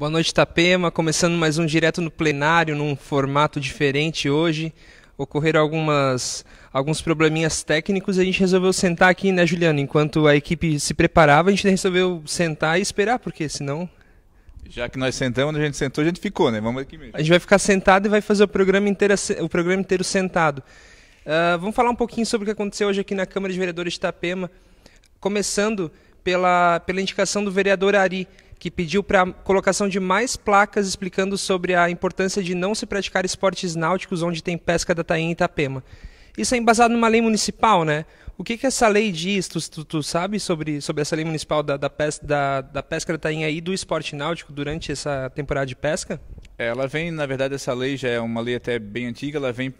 Boa noite, Tapema. Começando mais um direto no plenário, num formato diferente hoje. Ocorreram algumas, alguns probleminhas técnicos e a gente resolveu sentar aqui, né, Juliano? Enquanto a equipe se preparava, a gente resolveu sentar e esperar, porque senão já que nós sentamos, a gente sentou, a gente ficou, né? Vamos aqui mesmo. A gente vai ficar sentado e vai fazer o programa inteiro, o programa inteiro sentado. Uh, vamos falar um pouquinho sobre o que aconteceu hoje aqui na Câmara de Vereadores de Itapema, começando pela, pela indicação do vereador Ari que pediu para a colocação de mais placas explicando sobre a importância de não se praticar esportes náuticos onde tem pesca da tainha e Itapema. Isso é embasado numa lei municipal, né? O que, que essa lei diz? Tu, tu, tu sabe sobre, sobre essa lei municipal da, da, pesca, da, da pesca da tainha e do esporte náutico durante essa temporada de pesca? Ela vem, na verdade, essa lei já é uma lei até bem antiga, ela vem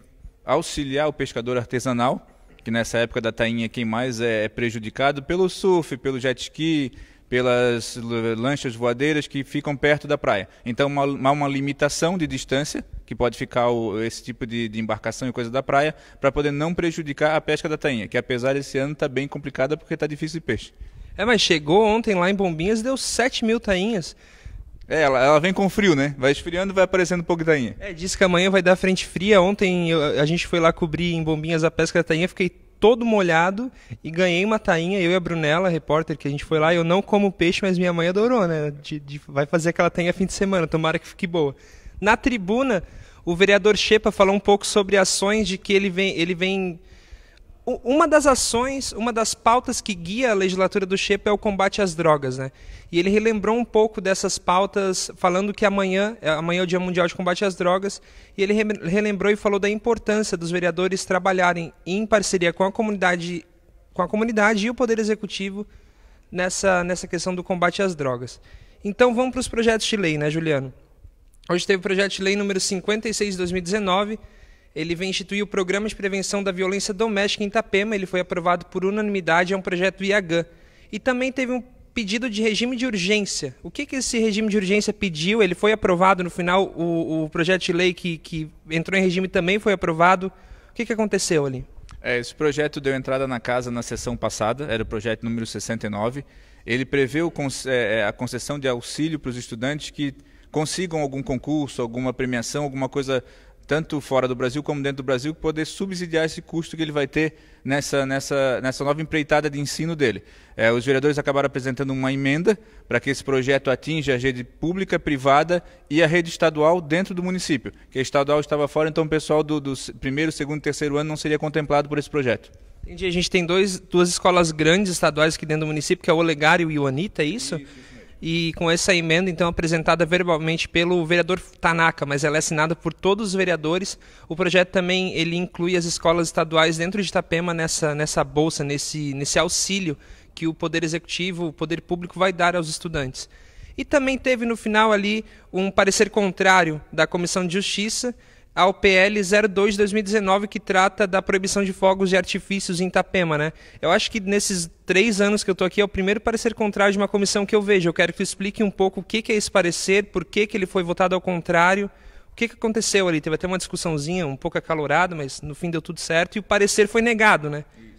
auxiliar o pescador artesanal, que nessa época da tainha quem mais é, é prejudicado pelo surf, pelo jet ski, pelas lanchas voadeiras que ficam perto da praia. Então há uma, uma, limitação de distância que pode ficar o, esse tipo de, de, embarcação e coisa da praia para poder não prejudicar a pesca da tainha, que apesar desse ano está bem complicada porque está difícil de peixe. É, mas chegou ontem lá em Bombinhas e deu 7 mil tainhas. É, ela, ela, vem com frio, né? Vai esfriando vai aparecendo um pouco de tainha. É, disse que amanhã vai dar frente fria. Ontem eu, a gente foi lá cobrir em Bombinhas a pesca da tainha, fiquei todo molhado e ganhei uma tainha, eu e a Brunella, a repórter, que a gente foi lá, eu não como peixe, mas minha mãe adorou, né? De, de, vai fazer aquela tainha fim de semana, tomara que fique boa. Na tribuna, o vereador Shepa falou um pouco sobre ações de que ele vem, ele vem uma das ações, uma das pautas que guia a legislatura do Chepe é o combate às drogas, né? E ele relembrou um pouco dessas pautas, falando que amanhã, é, amanhã é o Dia Mundial de Combate às Drogas, e ele relembrou e falou da importância dos vereadores trabalharem em parceria com a comunidade, com a comunidade e o poder executivo nessa nessa questão do combate às drogas. Então vamos para os projetos de lei, né, Juliano? Hoje teve o projeto de lei número 56 de 2019 ele vem instituir o Programa de Prevenção da Violência Doméstica em Itapema. Ele foi aprovado por unanimidade, é um projeto IAGAN. E também teve um pedido de regime de urgência. O que, que esse regime de urgência pediu? Ele foi aprovado no final, o, o projeto de lei que, que entrou em regime também foi aprovado. O que, que aconteceu ali? É, esse projeto deu entrada na casa na sessão passada, era o projeto número 69. Ele prevê o, é, é, a concessão de auxílio para os estudantes que consigam algum concurso, alguma premiação, alguma coisa tanto fora do Brasil como dentro do Brasil, poder subsidiar esse custo que ele vai ter nessa, nessa, nessa nova empreitada de ensino dele. É, os vereadores acabaram apresentando uma emenda para que esse projeto atinja a rede pública, privada e a rede estadual dentro do município, que a estadual estava fora, então o pessoal do, do primeiro, segundo e terceiro ano não seria contemplado por esse projeto. Entendi. A gente tem dois, duas escolas grandes estaduais aqui dentro do município, que é o Olegário e o Anita, é isso. isso e com essa emenda, então, apresentada verbalmente pelo vereador Tanaka, mas ela é assinada por todos os vereadores. O projeto também ele inclui as escolas estaduais dentro de Itapema nessa, nessa bolsa, nesse, nesse auxílio que o Poder Executivo, o Poder Público vai dar aos estudantes. E também teve no final ali um parecer contrário da Comissão de Justiça, ao PL 02 2019 que trata da proibição de fogos de artifícios em Itapema, né? Eu acho que nesses três anos que eu estou aqui é o primeiro parecer contrário de uma comissão que eu vejo. Eu quero que explique um pouco o que, que é esse parecer, por que, que ele foi votado ao contrário, o que, que aconteceu ali. Teve até uma discussãozinha um pouco acalorada, mas no fim deu tudo certo e o parecer foi negado, né? Isso.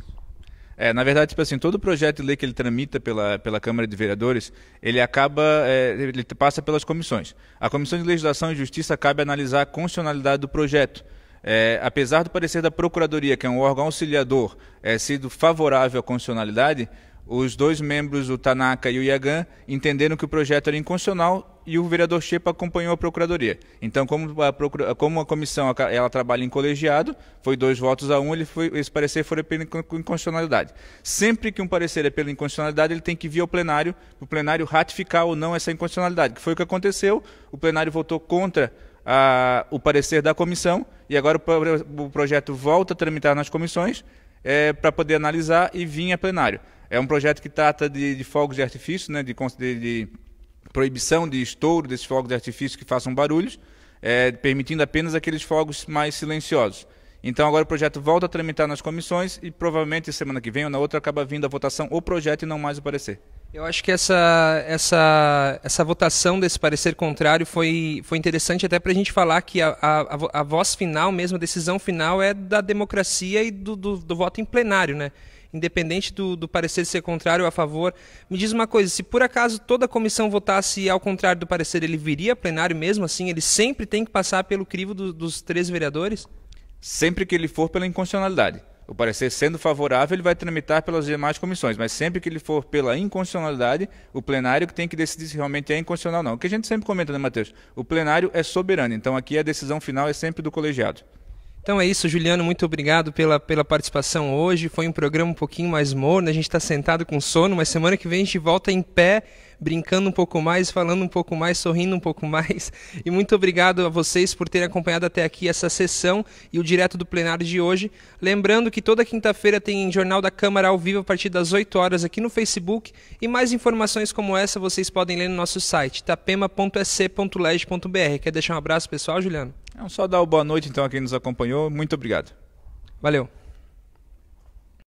É, na verdade, tipo assim, todo projeto de lei que ele tramita pela, pela Câmara de Vereadores, ele acaba, é, ele passa pelas comissões. A Comissão de Legislação e Justiça cabe analisar a constitucionalidade do projeto. É, apesar do parecer da Procuradoria, que é um órgão auxiliador, é, sido favorável à constitucionalidade, os dois membros, o Tanaka e o Yagan, entenderam que o projeto era inconstitucional e o vereador Shepa acompanhou a procuradoria. Então, como a, procura, como a comissão ela trabalha em colegiado, foi dois votos a um, ele foi, esse parecer foi pela inconstitucionalidade. Sempre que um parecer é pela inconstitucionalidade, ele tem que vir ao plenário, o plenário ratificar ou não essa inconstitucionalidade, que foi o que aconteceu. O plenário votou contra a, o parecer da comissão e agora o, o projeto volta a tramitar nas comissões é, para poder analisar e vir a plenário. É um projeto que trata de, de fogos de artifício, né, de, de, proibição de estouro desses fogos de artifício que façam barulhos, é, permitindo apenas aqueles fogos mais silenciosos. Então agora o projeto volta a tramitar nas comissões e provavelmente semana que vem ou na outra acaba vindo a votação o projeto e não mais o parecer. Eu acho que essa, essa, essa votação desse parecer contrário foi, foi interessante até para a gente falar que a, a, a, voz final mesmo, a decisão final é da democracia e do, do, do voto em plenário, né? Independente do, do, parecer ser contrário ou a favor. Me diz uma coisa, se por acaso toda a comissão votasse ao contrário do parecer, ele viria a plenário mesmo assim? Ele sempre tem que passar pelo crivo do, dos três vereadores? Sempre que ele for pela inconstitucionalidade o parecer sendo favorável, ele vai tramitar pelas demais comissões, mas sempre que ele for pela inconstitucionalidade, o plenário que tem que decidir se realmente é inconstitucional ou não. O que a gente sempre comenta, né, Matheus? O plenário é soberano, então aqui a decisão final é sempre do colegiado. Então é isso, Juliano, muito obrigado pela, pela participação hoje. Foi um programa um pouquinho mais morno, a gente está sentado com sono, mas semana que vem a gente volta em pé, brincando um pouco mais, falando um pouco mais, sorrindo um pouco mais. E muito obrigado a vocês por terem acompanhado até aqui essa sessão e o direto do plenário de hoje. Lembrando que toda quinta-feira tem Jornal da Câmara ao vivo a partir das 8 horas aqui no Facebook e mais informações como essa vocês podem ler no nosso site, tapema.sc.leg.br. Quer deixar um abraço pessoal, Juliano? É só dar uma boa noite então a quem nos acompanhou. Muito obrigado. Valeu.